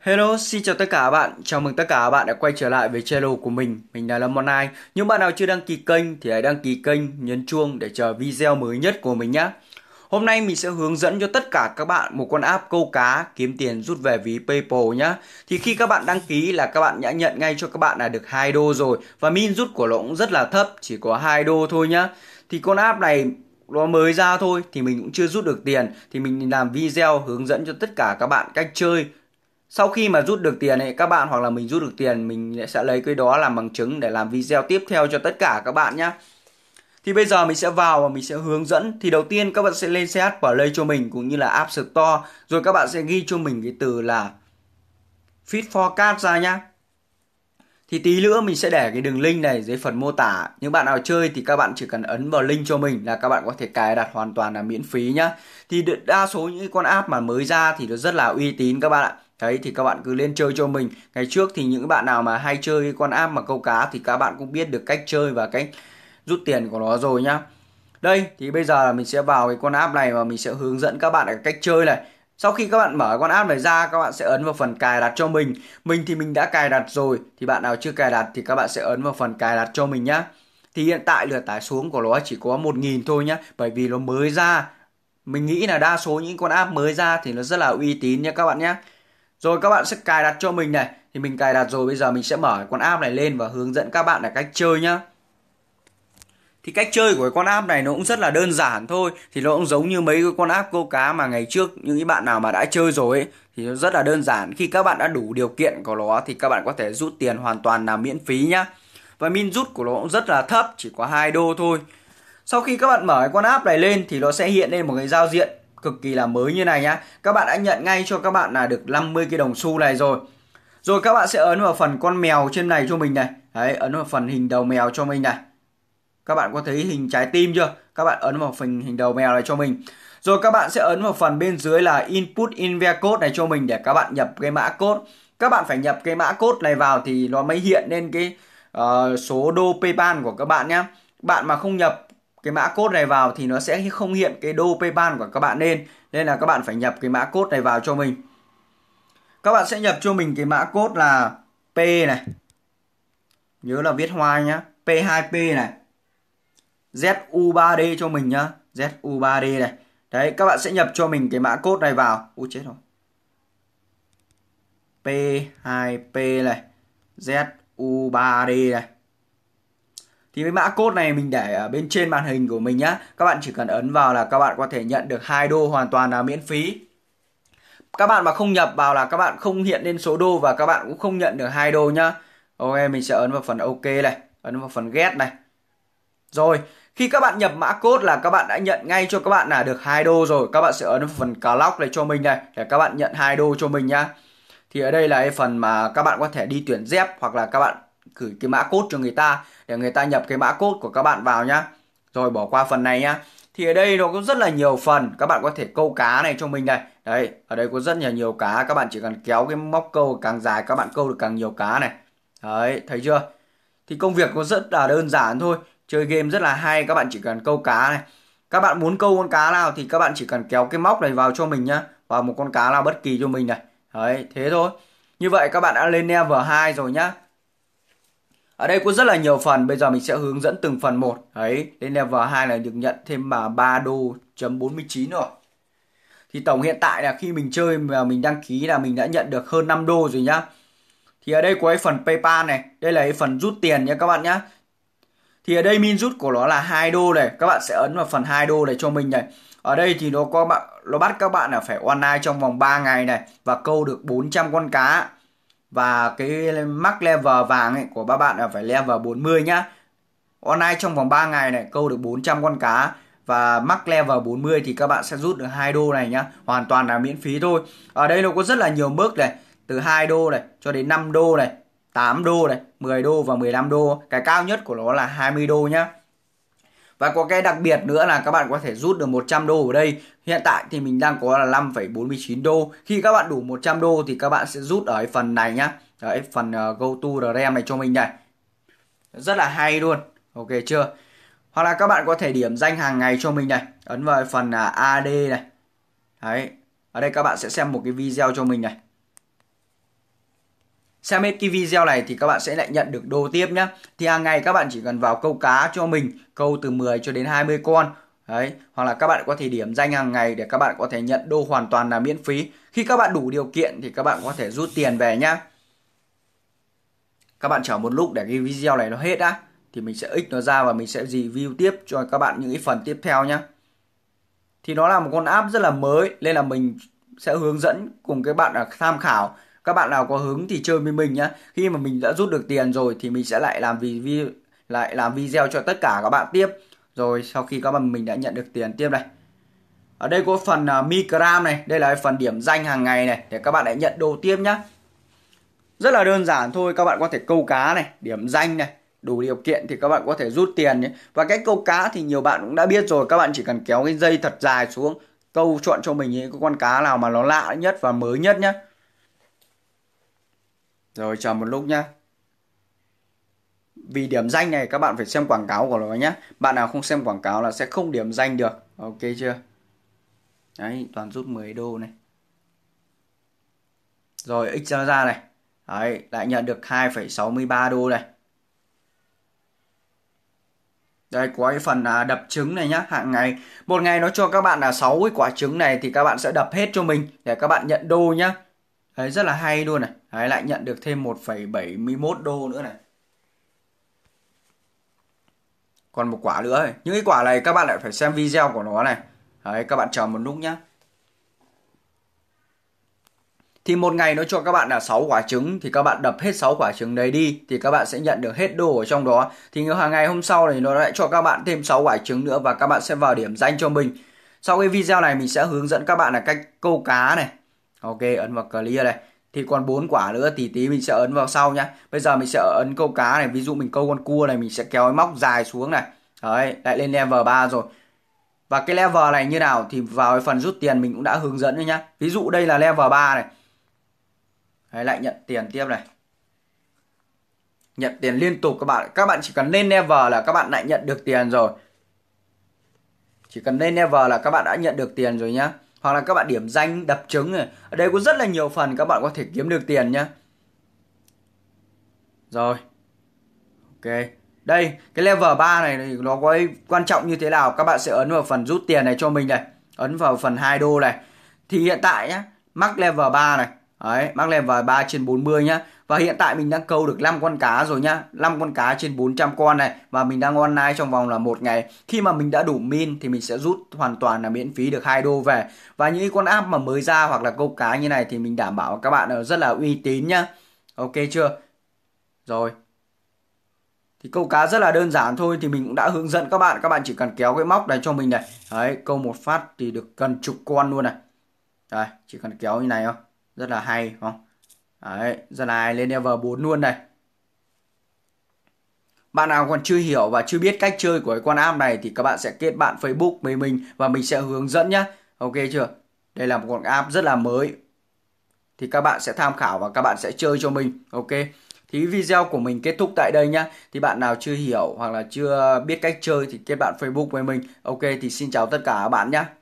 Hello, xin chào tất cả các bạn. Chào mừng tất cả các bạn đã quay trở lại với channel của mình. Mình là Lâm Online. Những bạn nào chưa đăng ký kênh thì hãy đăng ký kênh, nhấn chuông để chờ video mới nhất của mình nhé. Hôm nay mình sẽ hướng dẫn cho tất cả các bạn một con app câu cá kiếm tiền rút về ví PayPal nhá. Thì khi các bạn đăng ký là các bạn đã nhận ngay cho các bạn là được 2 đô rồi và min rút của nó cũng rất là thấp, chỉ có 2 đô thôi nhá. Thì con app này nó mới ra thôi thì mình cũng chưa rút được tiền thì mình làm video hướng dẫn cho tất cả các bạn cách chơi sau khi mà rút được tiền ấy các bạn hoặc là mình rút được tiền mình sẽ lấy cái đó làm bằng chứng để làm video tiếp theo cho tất cả các bạn nhé thì bây giờ mình sẽ vào và mình sẽ hướng dẫn thì đầu tiên các bạn sẽ lên CH Play cho mình cũng như là App Store rồi các bạn sẽ ghi cho mình cái từ là Fit Forecast ra nhá thì tí nữa mình sẽ để cái đường link này dưới phần mô tả những bạn nào chơi thì các bạn chỉ cần ấn vào link cho mình là các bạn có thể cài đặt hoàn toàn là miễn phí nhá thì đa số những con app mà mới ra thì nó rất là uy tín các bạn ạ Đấy thì các bạn cứ lên chơi cho mình. Ngày trước thì những bạn nào mà hay chơi con app mà câu cá thì các bạn cũng biết được cách chơi và cách rút tiền của nó rồi nhá. Đây thì bây giờ là mình sẽ vào cái con app này và mình sẽ hướng dẫn các bạn cách chơi này. Sau khi các bạn mở con app này ra các bạn sẽ ấn vào phần cài đặt cho mình. Mình thì mình đã cài đặt rồi, thì bạn nào chưa cài đặt thì các bạn sẽ ấn vào phần cài đặt cho mình nhá. Thì hiện tại lượt tải xuống của nó chỉ có 1.000 thôi nhá, bởi vì nó mới ra. Mình nghĩ là đa số những con app mới ra thì nó rất là uy tín nha các bạn nhé rồi các bạn sẽ cài đặt cho mình này thì mình cài đặt rồi bây giờ mình sẽ mở con app này lên và hướng dẫn các bạn là cách chơi nhá thì cách chơi của cái con app này nó cũng rất là đơn giản thôi thì nó cũng giống như mấy cái con app câu cá mà ngày trước những bạn nào mà đã chơi rồi ấy thì nó rất là đơn giản khi các bạn đã đủ điều kiện của nó thì các bạn có thể rút tiền hoàn toàn là miễn phí nhá và min rút của nó cũng rất là thấp chỉ có hai đô thôi sau khi các bạn mở cái con app này lên thì nó sẽ hiện lên một cái giao diện cực kỳ là mới như này nhá. Các bạn đã nhận ngay cho các bạn là được 50 cái đồng xu này rồi. Rồi các bạn sẽ ấn vào phần con mèo trên này cho mình này. Đấy, ấn vào phần hình đầu mèo cho mình này. Các bạn có thấy hình trái tim chưa? Các bạn ấn vào phần hình đầu mèo này cho mình. Rồi các bạn sẽ ấn vào phần bên dưới là input inver code này cho mình để các bạn nhập cái mã code. Các bạn phải nhập cái mã code này vào thì nó mới hiện lên cái uh, số đô PayPal của các bạn nhé. Bạn mà không nhập cái mã code này vào thì nó sẽ không hiện cái đô PayPal của các bạn nên nên là các bạn phải nhập cái mã code này vào cho mình các bạn sẽ nhập cho mình cái mã code là P này nhớ là viết hoa nhá P2P này ZU3D cho mình nhá ZU3D này đấy các bạn sẽ nhập cho mình cái mã code này vào u chết rồi P2P này ZU3D này thì cái mã code này mình để ở bên trên màn hình của mình nhá các bạn chỉ cần ấn vào là các bạn có thể nhận được hai đô hoàn toàn là miễn phí các bạn mà không nhập vào là các bạn không hiện lên số đô và các bạn cũng không nhận được hai đô nhá ok mình sẽ ấn vào phần ok này ấn vào phần get này rồi khi các bạn nhập mã code là các bạn đã nhận ngay cho các bạn là được hai đô rồi các bạn sẽ ấn vào phần cà lóc này cho mình này để các bạn nhận hai đô cho mình nhá thì ở đây là cái phần mà các bạn có thể đi tuyển dép hoặc là các bạn gửi cái mã code cho người ta để người ta nhập cái mã code của các bạn vào nhá rồi bỏ qua phần này nhá thì ở đây nó có rất là nhiều phần các bạn có thể câu cá này cho mình đây đấy ở đây có rất là nhiều cá các bạn chỉ cần kéo cái móc câu càng dài các bạn câu được càng nhiều cá này đấy thấy chưa thì công việc có rất là đơn giản thôi chơi game rất là hay các bạn chỉ cần câu cá này các bạn muốn câu con cá nào thì các bạn chỉ cần kéo cái móc này vào cho mình nhá vào một con cá nào bất kỳ cho mình này đấy thế thôi như vậy các bạn đã lên level 2 rồi nhá ở đây có rất là nhiều phần, bây giờ mình sẽ hướng dẫn từng phần một. Đấy, lên level 2 là được nhận thêm mà 3 đô chấm 49 rồi. Thì tổng hiện tại là khi mình chơi mà mình đăng ký là mình đã nhận được hơn 5 đô rồi nhá. Thì ở đây có cái phần PayPal này, đây là cái phần rút tiền nha các bạn nhá. Thì ở đây min rút của nó là 2 đô này, các bạn sẽ ấn vào phần 2 đô này cho mình này. Ở đây thì nó có bạn nó bắt các bạn là phải online trong vòng 3 ngày này và câu được 400 con cá và cái mắc level vàng ấy của ba bạn là phải level 40 nhá. Online trong vòng 3 ngày này câu được 400 con cá và mắc level 40 thì các bạn sẽ rút được hai đô này nhá, hoàn toàn là miễn phí thôi. Ở đây nó có rất là nhiều bước này, từ 2 đô này cho đến 5 đô này, 8 đô này, 10 đô và 15 đô. Cái cao nhất của nó là 20 đô nhá. Và có cái đặc biệt nữa là các bạn có thể rút được 100 đô ở đây. Hiện tại thì mình đang có là 5,49 đô. Khi các bạn đủ 100 đô thì các bạn sẽ rút ở cái phần này nhá. Đấy, phần uh, go to the RAM này cho mình này. Rất là hay luôn. Ok chưa? Hoặc là các bạn có thể điểm danh hàng ngày cho mình này. Ấn vào phần uh, à, AD này. Đấy. Ở đây các bạn sẽ xem một cái video cho mình này. Xem hết cái video này thì các bạn sẽ lại nhận được đô tiếp nhé. Thì hàng ngày các bạn chỉ cần vào câu cá cho mình, câu từ 10 cho đến 20 con. Đấy, hoặc là các bạn có thể điểm danh hàng ngày để các bạn có thể nhận đô hoàn toàn là miễn phí. Khi các bạn đủ điều kiện thì các bạn có thể rút tiền về nhá. Các bạn chờ một lúc để cái video này nó hết á thì mình sẽ ích nó ra và mình sẽ review tiếp cho các bạn những cái phần tiếp theo nhá. Thì nó là một con app rất là mới nên là mình sẽ hướng dẫn cùng các bạn là tham khảo các bạn nào có hứng thì chơi với mình nhá khi mà mình đã rút được tiền rồi thì mình sẽ lại làm video lại làm video cho tất cả các bạn tiếp rồi sau khi các bạn mình đã nhận được tiền tiếp này ở đây có phần uh, microgram này đây là phần điểm danh hàng ngày này để các bạn hãy nhận đồ tiếp nhá rất là đơn giản thôi các bạn có thể câu cá này điểm danh này đủ điều kiện thì các bạn có thể rút tiền nhé và cách câu cá thì nhiều bạn cũng đã biết rồi các bạn chỉ cần kéo cái dây thật dài xuống câu chọn cho mình những con cá nào mà nó lạ nhất và mới nhất nhé rồi chờ một lúc nhá. Vì điểm danh này các bạn phải xem quảng cáo của nó nhé. Bạn nào không xem quảng cáo là sẽ không điểm danh được. Ok chưa? Đấy, toàn rút 10 đô này. Rồi x ra ra này. Đấy, lại nhận được 2,63 đô này. Đây có cái phần à, đập trứng này nhá, hàng ngày. Một ngày nó cho các bạn là 6 cái quả trứng này thì các bạn sẽ đập hết cho mình để các bạn nhận đô nhá. Đấy, rất là hay luôn này. Đấy, lại nhận được thêm 1,71 đô nữa này. Còn một quả nữa. Này. Những cái quả này các bạn lại phải xem video của nó này. Đấy, các bạn chờ một lúc nhé. Thì một ngày nó cho các bạn là 6 quả trứng thì các bạn đập hết 6 quả trứng đấy đi thì các bạn sẽ nhận được hết đồ ở trong đó. Thì hàng ngày hôm sau thì nó lại cho các bạn thêm 6 quả trứng nữa và các bạn sẽ vào điểm danh cho mình. Sau cái video này mình sẽ hướng dẫn các bạn là cách câu cá này, ok ấn vào clear này thì còn bốn quả nữa thì tí mình sẽ ấn vào sau nhá bây giờ mình sẽ ấn câu cá này ví dụ mình câu con cua này mình sẽ kéo cái móc dài xuống này đấy lại lên level 3 rồi và cái level này như nào thì vào cái phần rút tiền mình cũng đã hướng dẫn rồi nhá ví dụ đây là level 3 này đấy, lại nhận tiền tiếp này nhận tiền liên tục các bạn các bạn chỉ cần lên level là các bạn lại nhận được tiền rồi chỉ cần lên level là các bạn đã nhận được tiền rồi nhá hoặc là các bạn điểm danh đập trứng này ở đây có rất là nhiều phần các bạn có thể kiếm được tiền nhá rồi ok đây cái level 3 này thì nó có quan trọng như thế nào các bạn sẽ ấn vào phần rút tiền này cho mình này ấn vào phần 2 đô này thì hiện tại nhá mắc level 3 này đấy mắc level 3 trên 40 nhá và hiện tại mình đang câu được 5 con cá rồi nhá 5 con cá trên 400 con này Và mình đang online trong vòng là một ngày Khi mà mình đã đủ min thì mình sẽ rút hoàn toàn là miễn phí được hai đô về Và những con app mà mới ra hoặc là câu cá như này Thì mình đảm bảo các bạn là rất là uy tín nhá Ok chưa Rồi thì câu cá rất là đơn giản thôi thì mình cũng đã hướng dẫn các bạn các bạn chỉ cần kéo cái móc này cho mình này đấy câu một phát thì được gần chục con luôn này đây chỉ cần kéo như này không rất là hay không Đấy, giờ này lên level 4 luôn này. Bạn nào còn chưa hiểu và chưa biết cách chơi của cái con am này thì các bạn sẽ kết bạn Facebook với mình và mình sẽ hướng dẫn nhé Ok chưa? Đây là một con app rất là mới. Thì các bạn sẽ tham khảo và các bạn sẽ chơi cho mình. Ok. Thì video của mình kết thúc tại đây nhá. Thì bạn nào chưa hiểu hoặc là chưa biết cách chơi thì kết bạn Facebook với mình. Ok thì xin chào tất cả các bạn nhé